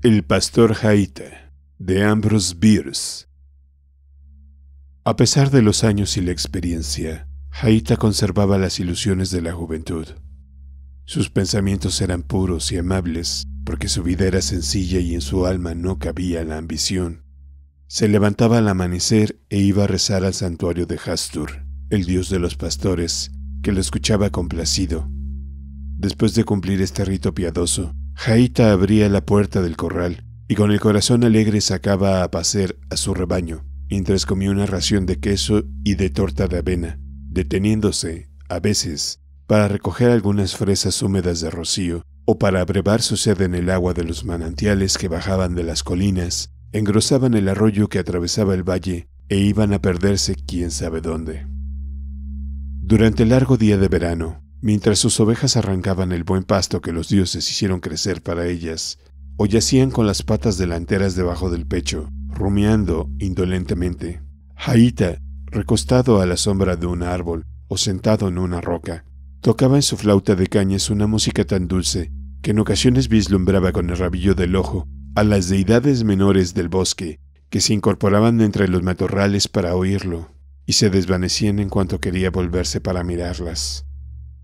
El pastor Jaita, de Ambrose Beers. A pesar de los años y la experiencia, Jaita conservaba las ilusiones de la juventud. Sus pensamientos eran puros y amables, porque su vida era sencilla y en su alma no cabía la ambición. Se levantaba al amanecer e iba a rezar al santuario de Hastur, el dios de los pastores, que lo escuchaba complacido. Después de cumplir este rito piadoso, Jaita abría la puerta del corral y con el corazón alegre sacaba a pasear a su rebaño, mientras comía una ración de queso y de torta de avena, deteniéndose, a veces, para recoger algunas fresas húmedas de rocío o para abrevar su sed en el agua de los manantiales que bajaban de las colinas, engrosaban el arroyo que atravesaba el valle e iban a perderse quién sabe dónde. Durante el largo día de verano, Mientras sus ovejas arrancaban el buen pasto que los dioses hicieron crecer para ellas, o yacían con las patas delanteras debajo del pecho, rumiando indolentemente. Haita, recostado a la sombra de un árbol o sentado en una roca, tocaba en su flauta de cañas una música tan dulce que en ocasiones vislumbraba con el rabillo del ojo a las deidades menores del bosque que se incorporaban entre los matorrales para oírlo y se desvanecían en cuanto quería volverse para mirarlas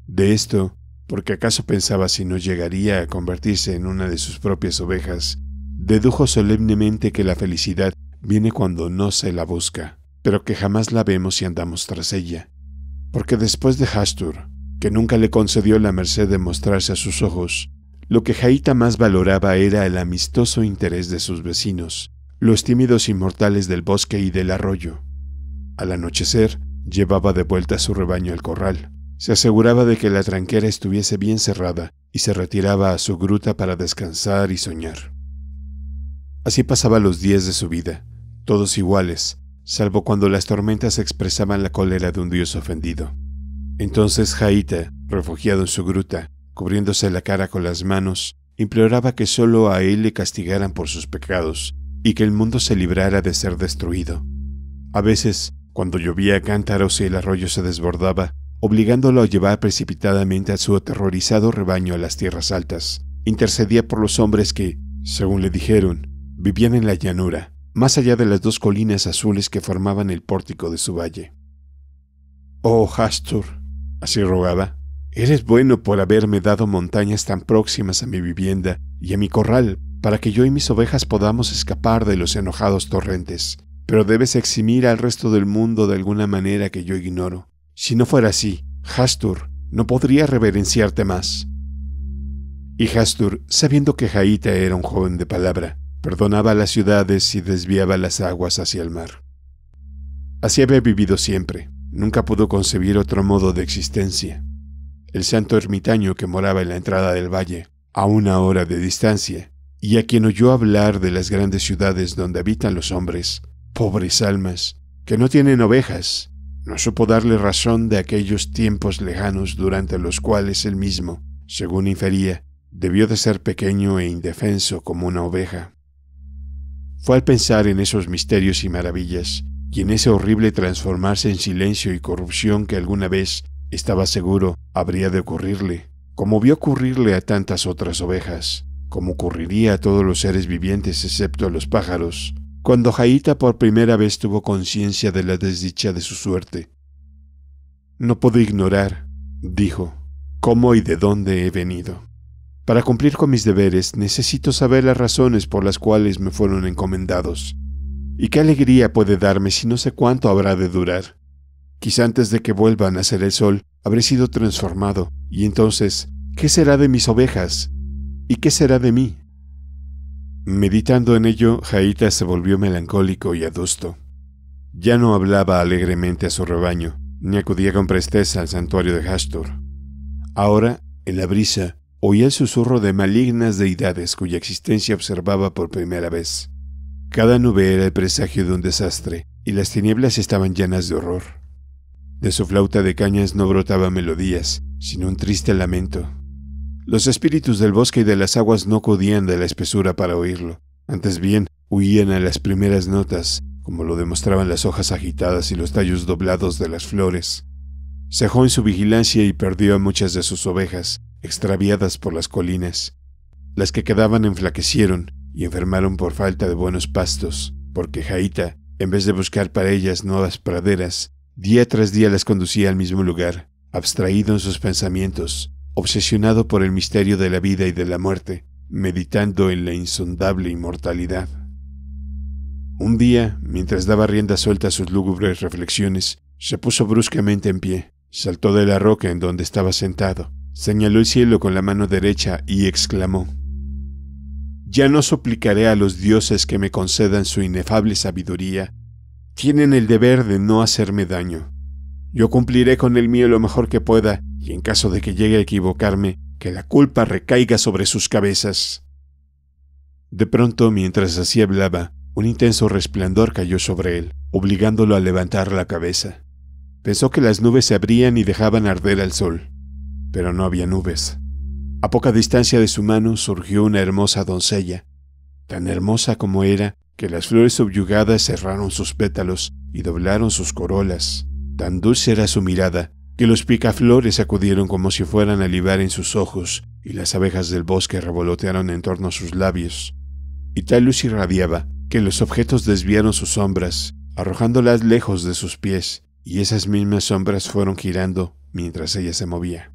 de esto porque acaso pensaba si no llegaría a convertirse en una de sus propias ovejas, dedujo solemnemente que la felicidad viene cuando no se la busca, pero que jamás la vemos si andamos tras ella. Porque después de Hastur, que nunca le concedió la merced de mostrarse a sus ojos, lo que Jaita más valoraba era el amistoso interés de sus vecinos, los tímidos inmortales del bosque y del arroyo. Al anochecer, llevaba de vuelta su rebaño al corral, se aseguraba de que la tranquera estuviese bien cerrada y se retiraba a su gruta para descansar y soñar. Así pasaba los días de su vida, todos iguales, salvo cuando las tormentas expresaban la cólera de un dios ofendido. Entonces Jaita, refugiado en su gruta, cubriéndose la cara con las manos, imploraba que solo a él le castigaran por sus pecados y que el mundo se librara de ser destruido. A veces, cuando llovía cántaros y el arroyo se desbordaba, obligándolo a llevar precipitadamente a su aterrorizado rebaño a las tierras altas. Intercedía por los hombres que, según le dijeron, vivían en la llanura, más allá de las dos colinas azules que formaban el pórtico de su valle. Oh Hastur, así rogaba, eres bueno por haberme dado montañas tan próximas a mi vivienda y a mi corral, para que yo y mis ovejas podamos escapar de los enojados torrentes, pero debes eximir al resto del mundo de alguna manera que yo ignoro, si no fuera así, Hastur no podría reverenciarte más. Y Hastur, sabiendo que Jaita era un joven de palabra, perdonaba las ciudades y desviaba las aguas hacia el mar. Así había vivido siempre, nunca pudo concebir otro modo de existencia. El santo ermitaño que moraba en la entrada del valle, a una hora de distancia, y a quien oyó hablar de las grandes ciudades donde habitan los hombres, pobres almas, que no tienen ovejas, no supo darle razón de aquellos tiempos lejanos durante los cuales él mismo, según infería, debió de ser pequeño e indefenso como una oveja. Fue al pensar en esos misterios y maravillas, y en ese horrible transformarse en silencio y corrupción que alguna vez, estaba seguro, habría de ocurrirle, como vio ocurrirle a tantas otras ovejas, como ocurriría a todos los seres vivientes excepto a los pájaros, cuando Jaita por primera vez tuvo conciencia de la desdicha de su suerte. No puedo ignorar, dijo, cómo y de dónde he venido. Para cumplir con mis deberes necesito saber las razones por las cuales me fueron encomendados. ¿Y qué alegría puede darme si no sé cuánto habrá de durar? Quizá antes de que vuelvan a ser el sol habré sido transformado, y entonces, ¿qué será de mis ovejas? ¿Y qué será de mí? Meditando en ello, Jaita se volvió melancólico y adusto. Ya no hablaba alegremente a su rebaño, ni acudía con presteza al santuario de Hastur. Ahora, en la brisa, oía el susurro de malignas deidades cuya existencia observaba por primera vez. Cada nube era el presagio de un desastre, y las tinieblas estaban llenas de horror. De su flauta de cañas no brotaba melodías, sino un triste lamento. Los espíritus del bosque y de las aguas no acudían de la espesura para oírlo, antes bien huían a las primeras notas, como lo demostraban las hojas agitadas y los tallos doblados de las flores. Cejó en su vigilancia y perdió a muchas de sus ovejas, extraviadas por las colinas. Las que quedaban enflaquecieron y enfermaron por falta de buenos pastos, porque Jaita, en vez de buscar para ellas nuevas praderas, día tras día las conducía al mismo lugar, abstraído en sus pensamientos, obsesionado por el misterio de la vida y de la muerte, meditando en la insondable inmortalidad. Un día, mientras daba rienda suelta a sus lúgubres reflexiones, se puso bruscamente en pie, saltó de la roca en donde estaba sentado, señaló el cielo con la mano derecha y exclamó, Ya no suplicaré a los dioses que me concedan su inefable sabiduría, tienen el deber de no hacerme daño. Yo cumpliré con el mío lo mejor que pueda y en caso de que llegue a equivocarme, que la culpa recaiga sobre sus cabezas. De pronto, mientras así hablaba, un intenso resplandor cayó sobre él, obligándolo a levantar la cabeza. Pensó que las nubes se abrían y dejaban arder al sol, pero no había nubes. A poca distancia de su mano surgió una hermosa doncella, tan hermosa como era que las flores subyugadas cerraron sus pétalos y doblaron sus corolas. Tan dulce era su mirada que los picaflores acudieron como si fueran a libar en sus ojos y las abejas del bosque revolotearon en torno a sus labios. Y tal luz irradiaba que los objetos desviaron sus sombras, arrojándolas lejos de sus pies, y esas mismas sombras fueron girando mientras ella se movía.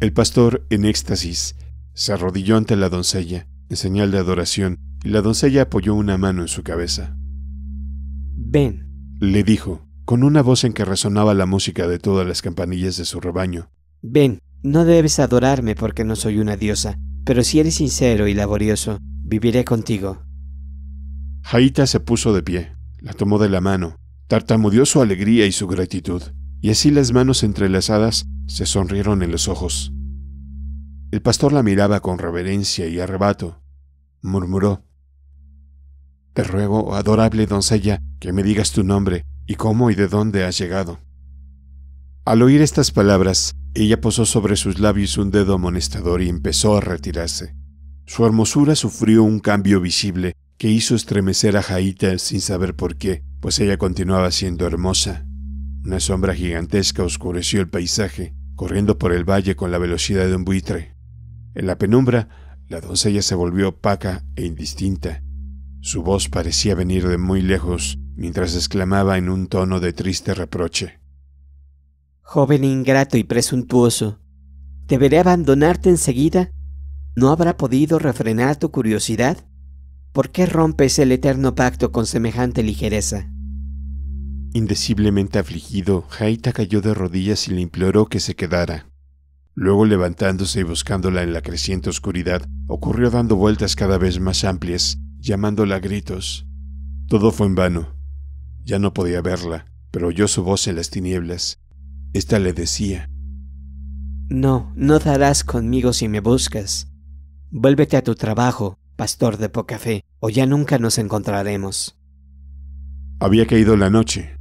El pastor, en éxtasis, se arrodilló ante la doncella, en señal de adoración, y la doncella apoyó una mano en su cabeza. Ven, le dijo, con una voz en que resonaba la música de todas las campanillas de su rebaño. Ven, no debes adorarme porque no soy una diosa, pero si eres sincero y laborioso, viviré contigo. Jaita se puso de pie, la tomó de la mano, tartamudeó su alegría y su gratitud, y así las manos entrelazadas se sonrieron en los ojos. El pastor la miraba con reverencia y arrebato. Murmuró, Te ruego, adorable doncella, que me digas tu nombre, ¿Y cómo y de dónde has llegado? Al oír estas palabras, ella posó sobre sus labios un dedo amonestador y empezó a retirarse. Su hermosura sufrió un cambio visible que hizo estremecer a Jaita sin saber por qué, pues ella continuaba siendo hermosa. Una sombra gigantesca oscureció el paisaje, corriendo por el valle con la velocidad de un buitre. En la penumbra, la doncella se volvió opaca e indistinta. Su voz parecía venir de muy lejos mientras exclamaba en un tono de triste reproche. Joven ingrato y presuntuoso, ¿deberé abandonarte enseguida? ¿No habrá podido refrenar tu curiosidad? ¿Por qué rompes el eterno pacto con semejante ligereza? Indeciblemente afligido, Jaita cayó de rodillas y le imploró que se quedara. Luego levantándose y buscándola en la creciente oscuridad, ocurrió dando vueltas cada vez más amplias, llamándola a gritos. Todo fue en vano. Ya no podía verla, pero oyó su voz en las tinieblas. Esta le decía, No, no darás conmigo si me buscas. Vuélvete a tu trabajo, pastor de poca fe, o ya nunca nos encontraremos. Había caído la noche.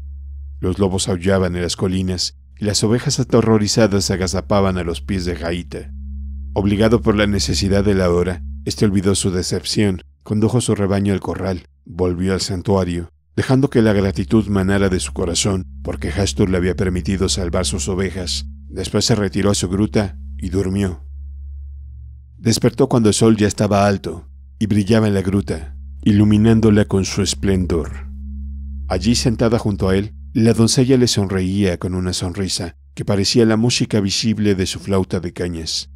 Los lobos aullaban en las colinas y las ovejas aterrorizadas se agazapaban a los pies de Gaita. Obligado por la necesidad de la hora, este olvidó su decepción, condujo su rebaño al corral, volvió al santuario dejando que la gratitud manara de su corazón porque Hastur le había permitido salvar sus ovejas. Después se retiró a su gruta y durmió. Despertó cuando el sol ya estaba alto y brillaba en la gruta, iluminándola con su esplendor. Allí sentada junto a él, la doncella le sonreía con una sonrisa que parecía la música visible de su flauta de cañas.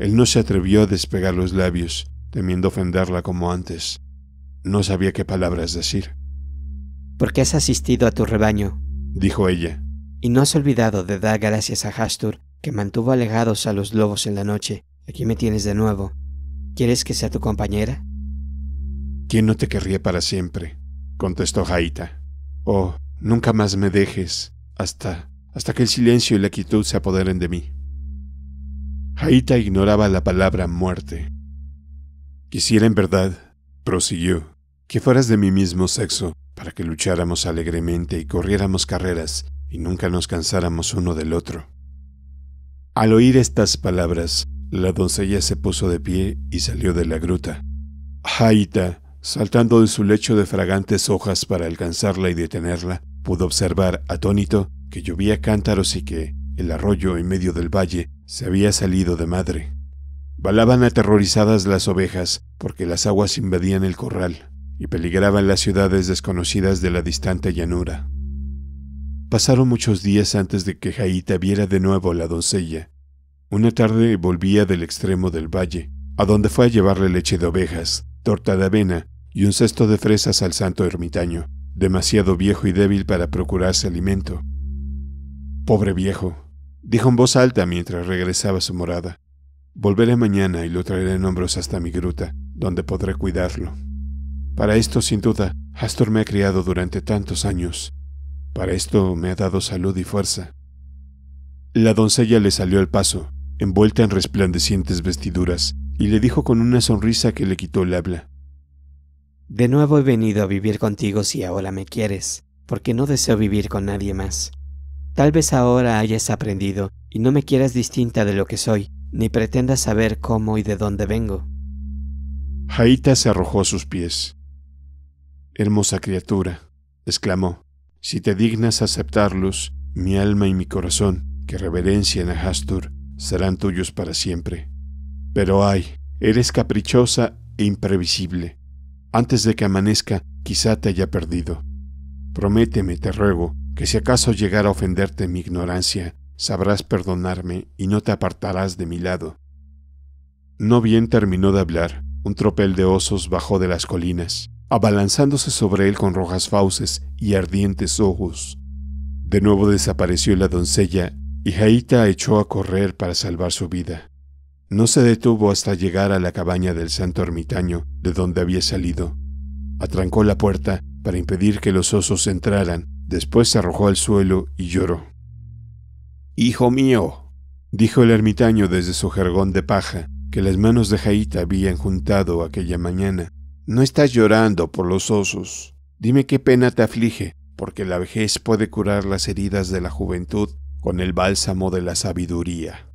Él no se atrevió a despegar los labios, temiendo ofenderla como antes. No sabía qué palabras decir porque has asistido a tu rebaño, dijo ella, y no has olvidado de dar gracias a Hastur, que mantuvo alejados a los lobos en la noche. Aquí me tienes de nuevo. ¿Quieres que sea tu compañera? ¿Quién no te querría para siempre? contestó Jaita. Oh, nunca más me dejes, hasta, hasta que el silencio y la quietud se apoderen de mí. Jaita ignoraba la palabra muerte. Quisiera en verdad, prosiguió, que fueras de mi mismo sexo, para que lucháramos alegremente y corriéramos carreras y nunca nos cansáramos uno del otro. Al oír estas palabras, la doncella se puso de pie y salió de la gruta. Jaita, saltando de su lecho de fragantes hojas para alcanzarla y detenerla, pudo observar, atónito, que llovía cántaros y que el arroyo en medio del valle se había salido de madre. Balaban aterrorizadas las ovejas porque las aguas invadían el corral y peligraban las ciudades desconocidas de la distante llanura. Pasaron muchos días antes de que Jaita viera de nuevo a la doncella. Una tarde volvía del extremo del valle, a donde fue a llevarle leche de ovejas, torta de avena y un cesto de fresas al santo ermitaño, demasiado viejo y débil para procurarse alimento. Pobre viejo, dijo en voz alta mientras regresaba a su morada. Volveré mañana y lo traeré en hombros hasta mi gruta, donde podré cuidarlo. Para esto, sin duda, Astor me ha criado durante tantos años. Para esto me ha dado salud y fuerza. La doncella le salió al paso, envuelta en resplandecientes vestiduras, y le dijo con una sonrisa que le quitó el habla. De nuevo he venido a vivir contigo si ahora me quieres, porque no deseo vivir con nadie más. Tal vez ahora hayas aprendido y no me quieras distinta de lo que soy, ni pretendas saber cómo y de dónde vengo. Jaita se arrojó a sus pies. Hermosa criatura, exclamó, si te dignas aceptarlos, mi alma y mi corazón, que reverencian a Hastur, serán tuyos para siempre. Pero ay, eres caprichosa e imprevisible. Antes de que amanezca, quizá te haya perdido. Prométeme, te ruego, que si acaso llegara a ofenderte mi ignorancia, sabrás perdonarme y no te apartarás de mi lado. No bien terminó de hablar, un tropel de osos bajó de las colinas abalanzándose sobre él con rojas fauces y ardientes ojos. De nuevo desapareció la doncella y Jaita echó a correr para salvar su vida. No se detuvo hasta llegar a la cabaña del santo ermitaño de donde había salido. Atrancó la puerta para impedir que los osos entraran, después se arrojó al suelo y lloró. Hijo mío, dijo el ermitaño desde su jergón de paja que las manos de Jaita habían juntado aquella mañana no estás llorando por los osos. Dime qué pena te aflige, porque la vejez puede curar las heridas de la juventud con el bálsamo de la sabiduría.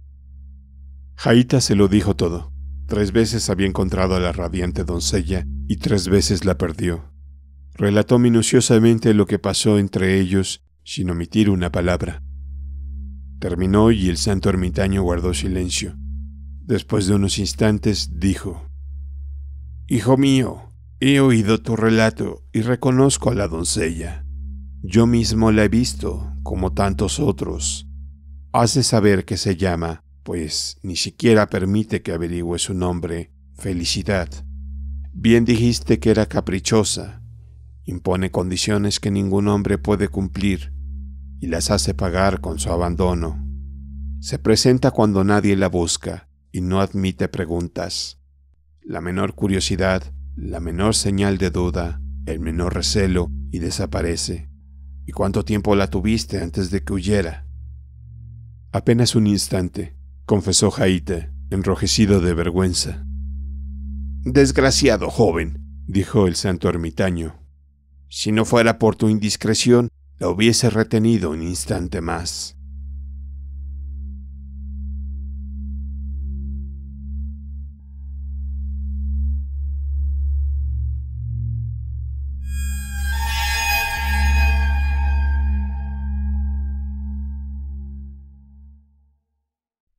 Jaita se lo dijo todo. Tres veces había encontrado a la radiante doncella y tres veces la perdió. Relató minuciosamente lo que pasó entre ellos sin omitir una palabra. Terminó y el santo ermitaño guardó silencio. Después de unos instantes dijo, Hijo mío, He oído tu relato y reconozco a la doncella. Yo mismo la he visto, como tantos otros. Hace saber que se llama, pues ni siquiera permite que averigüe su nombre, Felicidad. Bien dijiste que era caprichosa. Impone condiciones que ningún hombre puede cumplir y las hace pagar con su abandono. Se presenta cuando nadie la busca y no admite preguntas. La menor curiosidad la menor señal de duda, el menor recelo y desaparece. ¿Y cuánto tiempo la tuviste antes de que huyera? Apenas un instante, confesó Jaita, enrojecido de vergüenza. Desgraciado joven, dijo el santo ermitaño. Si no fuera por tu indiscreción, la hubiese retenido un instante más.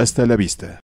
Hasta la vista.